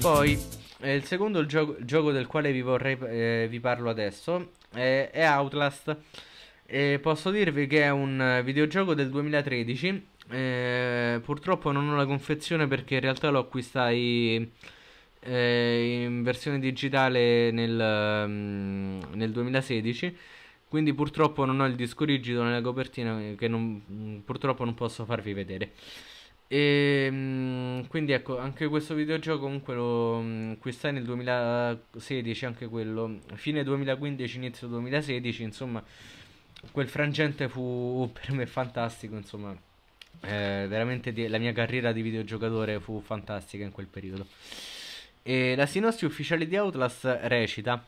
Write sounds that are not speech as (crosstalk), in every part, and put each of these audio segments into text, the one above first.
Poi eh, il secondo gioco, gioco, del quale vi, vorrei, eh, vi parlo adesso eh, è Outlast. E posso dirvi che è un eh, videogioco del 2013. Eh, purtroppo non ho la confezione perché in realtà lo acquistai in versione digitale nel, mm, nel 2016 quindi purtroppo non ho il disco rigido nella copertina che non, mm, purtroppo non posso farvi vedere e ehm, quindi ecco anche questo videogioco comunque lo acquistai mm, nel 2016 anche quello fine 2015 inizio 2016 insomma quel frangente fu (laughs) per me fantastico insomma eh, veramente di, la mia carriera di videogiocatore fu fantastica in quel periodo e la sinossi ufficiale di Outlast recita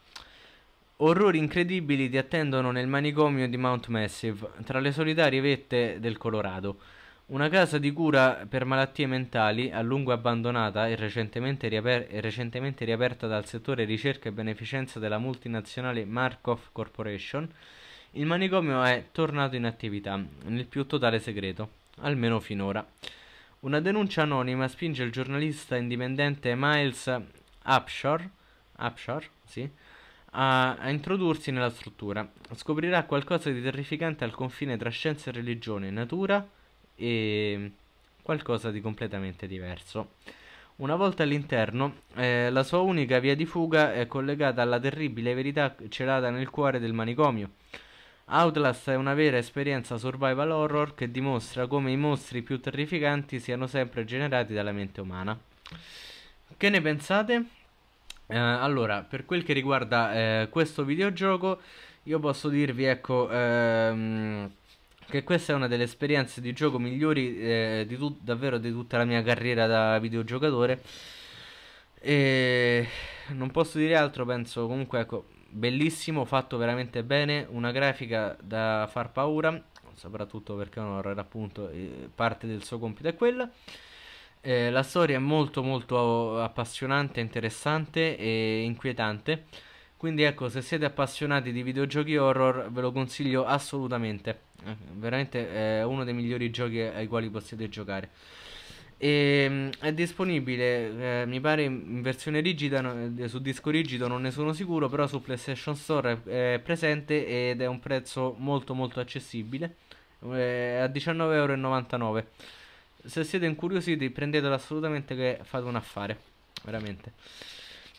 Orrori incredibili ti attendono nel manicomio di Mount Massive, tra le solitarie vette del Colorado. Una casa di cura per malattie mentali, a lungo abbandonata e recentemente, riaper- e recentemente riaperta dal settore ricerca e beneficenza della multinazionale Markov Corporation, il manicomio è tornato in attività, nel più totale segreto, almeno finora. Una denuncia anonima spinge il giornalista indipendente Miles Upshore, Upshur sì, a, a introdursi nella struttura. Scoprirà qualcosa di terrificante al confine tra scienza e religione, natura e qualcosa di completamente diverso. Una volta all'interno, eh, la sua unica via di fuga è collegata alla terribile verità celata nel cuore del manicomio. Outlast è una vera esperienza survival horror che dimostra come i mostri più terrificanti siano sempre generati dalla mente umana. Che ne pensate? Eh, allora, per quel che riguarda eh, questo videogioco, io posso dirvi, ecco, ehm, che questa è una delle esperienze di gioco migliori eh, di tut- davvero di tutta la mia carriera da videogiocatore. E non posso dire altro, penso comunque, ecco, bellissimo, fatto veramente bene, una grafica da far paura, soprattutto perché un horror appunto eh, parte del suo compito è quella. Eh, la storia è molto molto appassionante, interessante e inquietante. Quindi ecco, se siete appassionati di videogiochi horror ve lo consiglio assolutamente. Eh, veramente è uno dei migliori giochi ai quali possiate giocare. E, ehm, è disponibile, eh, mi pare, in versione rigida, no, eh, su disco rigido non ne sono sicuro, però su PlayStation Store è, è presente ed è un prezzo molto molto accessibile, eh, a 19,99€. Se siete incuriositi, prendetelo assolutamente che fate un affare. Veramente.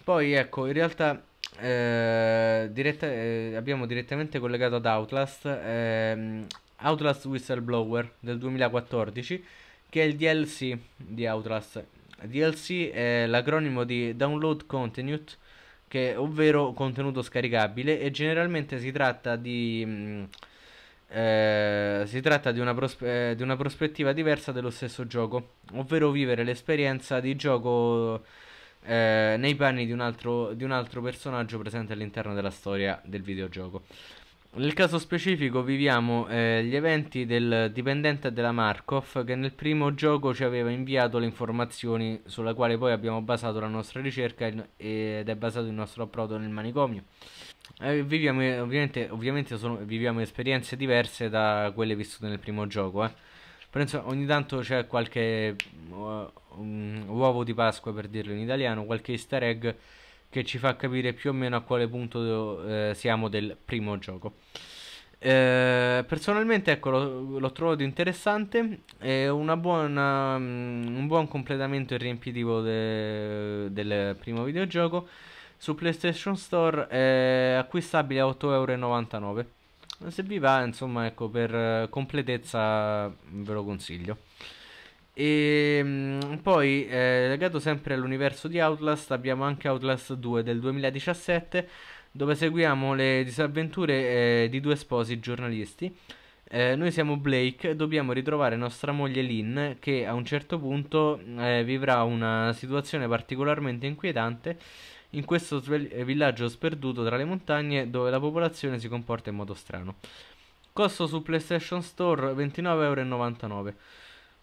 Poi, ecco, in realtà eh, diretta, eh, abbiamo direttamente collegato ad Outlast ehm, Outlast Whistleblower del 2014 che è il DLC di Outlast DLC è l'acronimo di Download Content che ovvero contenuto scaricabile e generalmente si tratta di mh, mm, eh, si tratta di una, prospe- eh, di una, prospettiva diversa dello stesso gioco, ovvero vivere l'esperienza di gioco eh, nei panni di un, altro, di un altro personaggio presente all'interno della storia del videogioco. Nel caso specifico viviamo eh, gli eventi del dipendente della Markov che nel primo gioco ci aveva inviato le informazioni sulla quale poi abbiamo basato la nostra ricerca ed è basato il nostro approdo nel manicomio. Eh, viviamo, ovviamente, ovviamente sono, viviamo esperienze diverse da quelle vissute nel primo gioco. Eh. Però insomma, ogni tanto c'è qualche uh, um, uovo di Pasqua per dirlo in italiano, qualche easter egg che ci fa capire più o meno a quale punto uh, siamo del primo gioco. Eh, personalmente ecco, l'ho, l'ho trovato interessante è buona, mm, un buon completamento e riempitivo de, del primo videogioco su PlayStation Store è acquistabile a 8,99€. Se vi va, insomma, ecco, per eh, completezza mm, ve lo consiglio. E ehm, poi, eh, legato sempre all'universo di Outlast, abbiamo anche Outlast 2 del 2017, dove seguiamo le disavventure eh, di due sposi giornalisti. Eh, noi siamo Blake e dobbiamo ritrovare nostra moglie Lynn che a un certo punto eh, vivrà una situazione particolarmente inquietante in questo eh, villaggio sperduto tra le montagne dove la popolazione si comporta in modo strano. Costo su PlayStation Store 29,99€.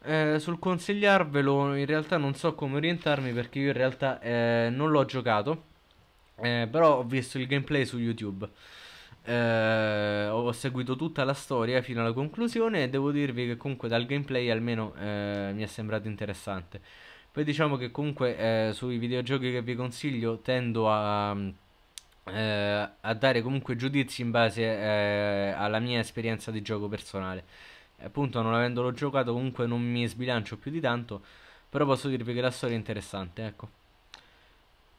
Eh, sul consigliarvelo in realtà non so come orientarmi perché io in realtà eh, non l'ho giocato, eh, però ho visto il gameplay su YouTube. Eh, ho seguito tutta la storia fino alla conclusione e devo dirvi che comunque dal gameplay almeno eh, mi è sembrato interessante. Poi diciamo che comunque eh, sui videogiochi che vi consiglio tendo a, eh, a dare comunque giudizi in base eh, alla mia esperienza di gioco personale. Appunto non avendolo giocato comunque non mi sbilancio più di tanto, però posso dirvi che la storia è interessante, ecco.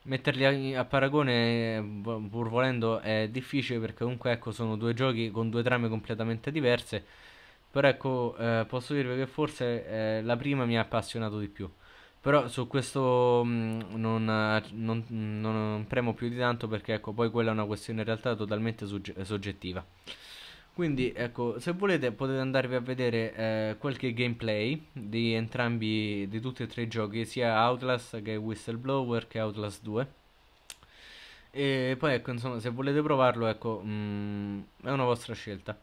Metterli a, a paragone eh, pur volendo è difficile perché comunque ecco sono due giochi con due trame completamente diverse, però ecco eh, posso dirvi che forse eh, la prima mi ha appassionato di più. Però su questo mh, mm, non, non, non, premo più di tanto perché ecco, poi quella è una questione in realtà totalmente sugge- soggettiva. Quindi ecco, se volete potete andarvi a vedere eh, qualche gameplay di entrambi, di tutti e tre i giochi, sia Outlast che Whistleblower che Outlast 2. E poi ecco, insomma, se volete provarlo, ecco, mh, mm, è una vostra scelta.